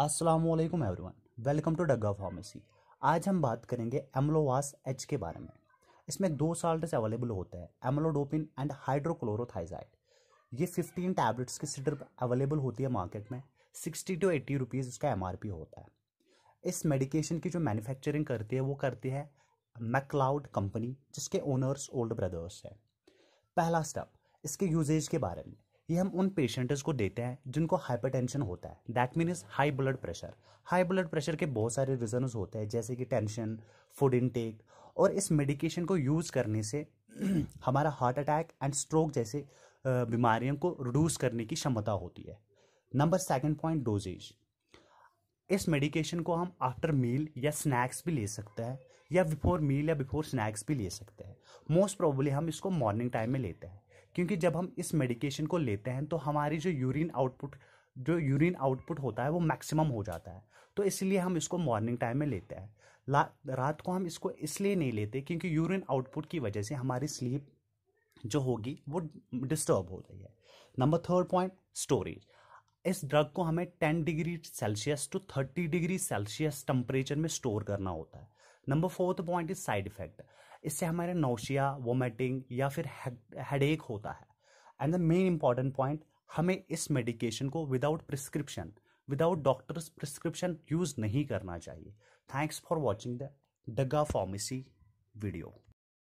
Aslam everyone welcome to Dagga pharmacy आज हम बात करेंगे एमलोवास एच के बारे में इसमें दो साल्ट अवेलेबल होते हैं एमलोडोपिन एंड हाइड्रोक्लोरोथाइजाइड ये 15 टैबलेट्स की सिर्फ अवेलेबल होती है मार्केट में 60 टू 80 रुपीज़ इसका एम होता है इस मेडिकेशन की जो मैन्युफैक्चरिंग करती है वो करती है मैकलाउड कंपनी जिसके ओनर्स ओल्ड ब्रदर्स हैं पहला स्टेप इसके यूजेज के बारे में ये हम उन पेशेंट्स को देते हैं जिनको हाइपरटेंशन होता है that is high blood pressure high blood pressure के बहुत सारे रीजन होते हैं जैसे कि टेंशन फूड इनटेक और इस मेडिकेशन को यूज़ करने से हमारा हार्ट अटैक एंड स्ट्रोक जैसे बीमारियों को रिड्यूस करने की क्षमता होती है नंबर सेकंड पॉइंट डोजेज इस मेडिकेशन को हम आफ्टर मील या स्नैक्स भी ले सकते हैं या बिफोर मील या बिफोर स्नैक्स भी ले सकते हैं मोस्ट प्रोबली हम इसको मॉर्निंग टाइम में लेते हैं क्योंकि जब हम इस मेडिकेशन को लेते हैं तो हमारी जो यूरिन आउटपुट जो यूरिन आउटपुट होता है वो मैक्सिमम हो जाता है तो इसलिए हम इसको मॉर्निंग टाइम में लेते हैं रात को हम इसको इसलिए नहीं लेते क्योंकि यूरिन आउटपुट की वजह से हमारी स्लीप जो होगी वो डिस्टर्ब हो रही है नंबर थर्ड पॉइंट स्टोरेज इस ड्रग को हमें ten degree Celsius to thirty degree Celsius temperature में स्टोर करना होता है number fourth point is side effect इससे हमारे नौशिया वोमिटिंग या फिर हेड एक होता है and the main important point हमें इस मेडिकेशन को without prescription without doctors prescription use नहीं करना चाहिए thanks for watching the Dagga pharmacy video